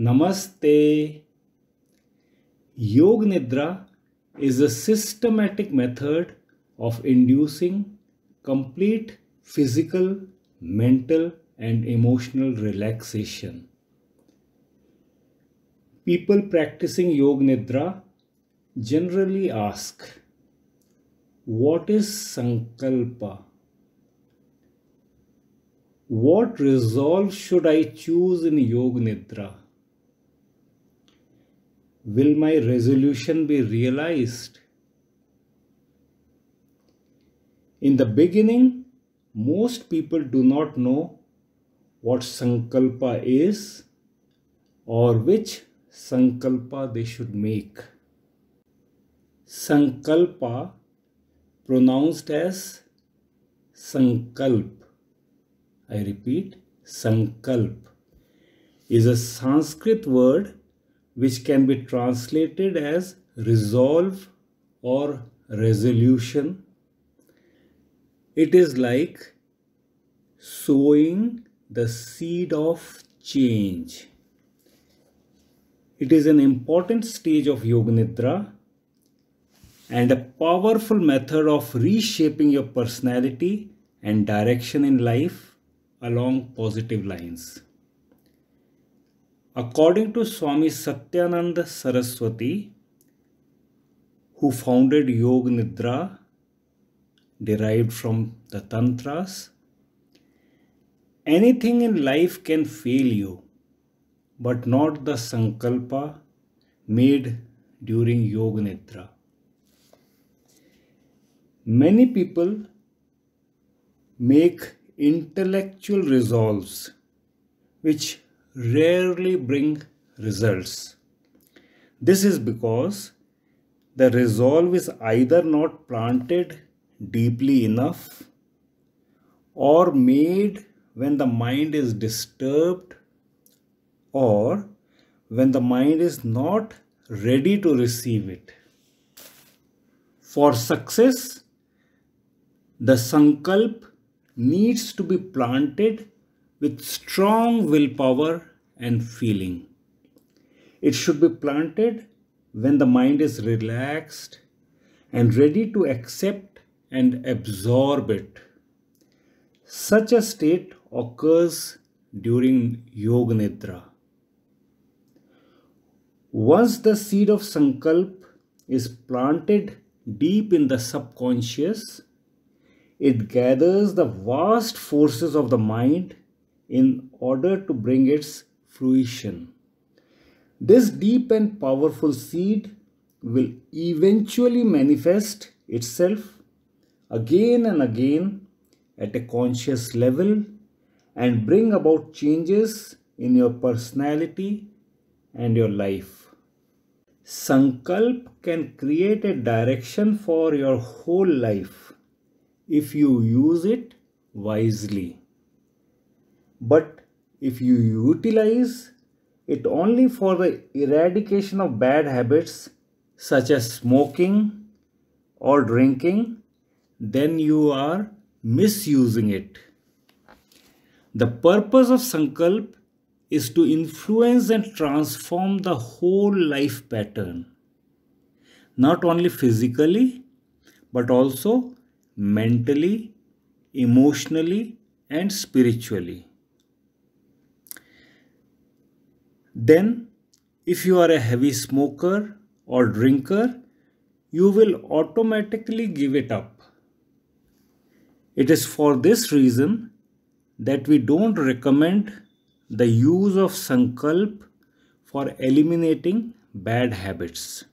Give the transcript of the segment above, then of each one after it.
नमस्ते yoga nidra is a systematic method of inducing complete physical mental and emotional relaxation people practising yoga nidra generally ask what is sankalpa What resolve should I choose in Yoga Nidra? Will my resolution be realized? In the beginning, most people do not know what Sankalpa is or which Sankalpa they should make. Sankalpa pronounced as Sankalp I repeat, sankalp is a Sanskrit word which can be translated as resolve or resolution. It is like sowing the seed of change. It is an important stage of Yoga Nidra and a powerful method of reshaping your personality and direction in life along positive lines. According to Swami Satyananda Saraswati, who founded Yoga Nidra, derived from the Tantras, anything in life can fail you, but not the Sankalpa made during Yoga Nidra. Many people make intellectual resolves which rarely bring results. This is because the resolve is either not planted deeply enough or made when the mind is disturbed or when the mind is not ready to receive it. For success, the sankalp needs to be planted with strong willpower and feeling. It should be planted when the mind is relaxed and ready to accept and absorb it. Such a state occurs during Yoga Nidra. Once the seed of Sankalp is planted deep in the subconscious, it gathers the vast forces of the mind in order to bring its fruition. This deep and powerful seed will eventually manifest itself again and again at a conscious level and bring about changes in your personality and your life. Sankalp can create a direction for your whole life if you use it wisely. But if you utilize it only for the eradication of bad habits such as smoking or drinking, then you are misusing it. The purpose of Sankalp is to influence and transform the whole life pattern, not only physically, but also mentally, emotionally, and spiritually. Then, if you are a heavy smoker or drinker, you will automatically give it up. It is for this reason that we don't recommend the use of sankalp for eliminating bad habits.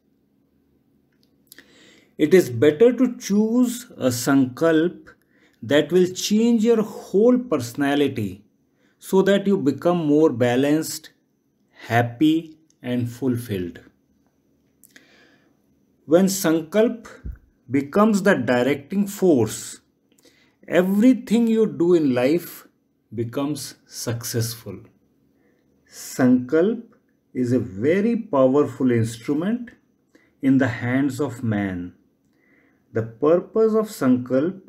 It is better to choose a sankalp that will change your whole personality so that you become more balanced, happy, and fulfilled. When sankalp becomes the directing force, everything you do in life becomes successful. Sankalp is a very powerful instrument in the hands of man. The purpose of Sankalp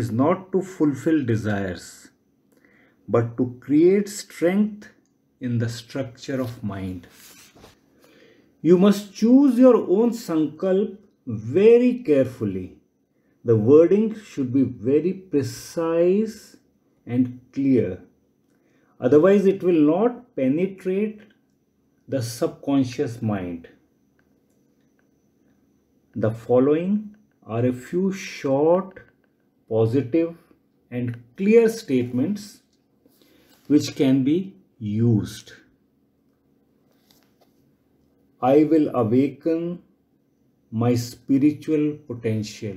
is not to fulfill desires, but to create strength in the structure of mind. You must choose your own Sankalp very carefully. The wording should be very precise and clear. Otherwise, it will not penetrate the subconscious mind. The following are a few short, positive and clear statements which can be used. I will awaken my spiritual potential.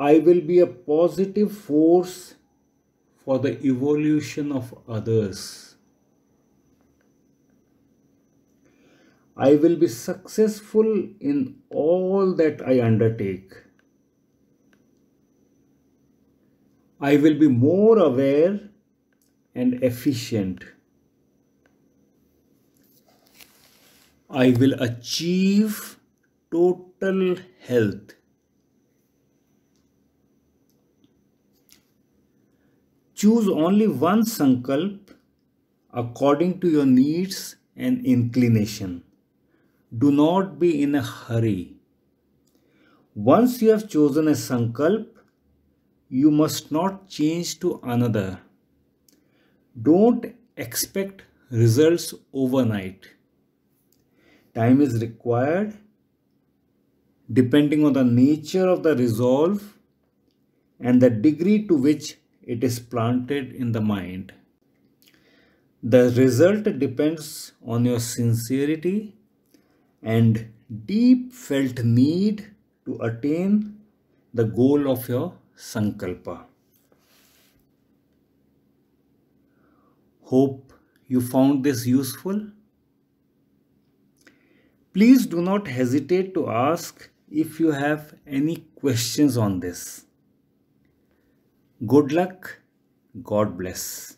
I will be a positive force for the evolution of others. I will be successful in all that I undertake. I will be more aware and efficient. I will achieve total health. Choose only one sankalp according to your needs and inclination do not be in a hurry. Once you have chosen a sankalp, you must not change to another. Don't expect results overnight. Time is required. Depending on the nature of the resolve and the degree to which it is planted in the mind. The result depends on your sincerity and deep felt need to attain the goal of your sankalpa. Hope you found this useful. Please do not hesitate to ask if you have any questions on this. Good luck. God bless.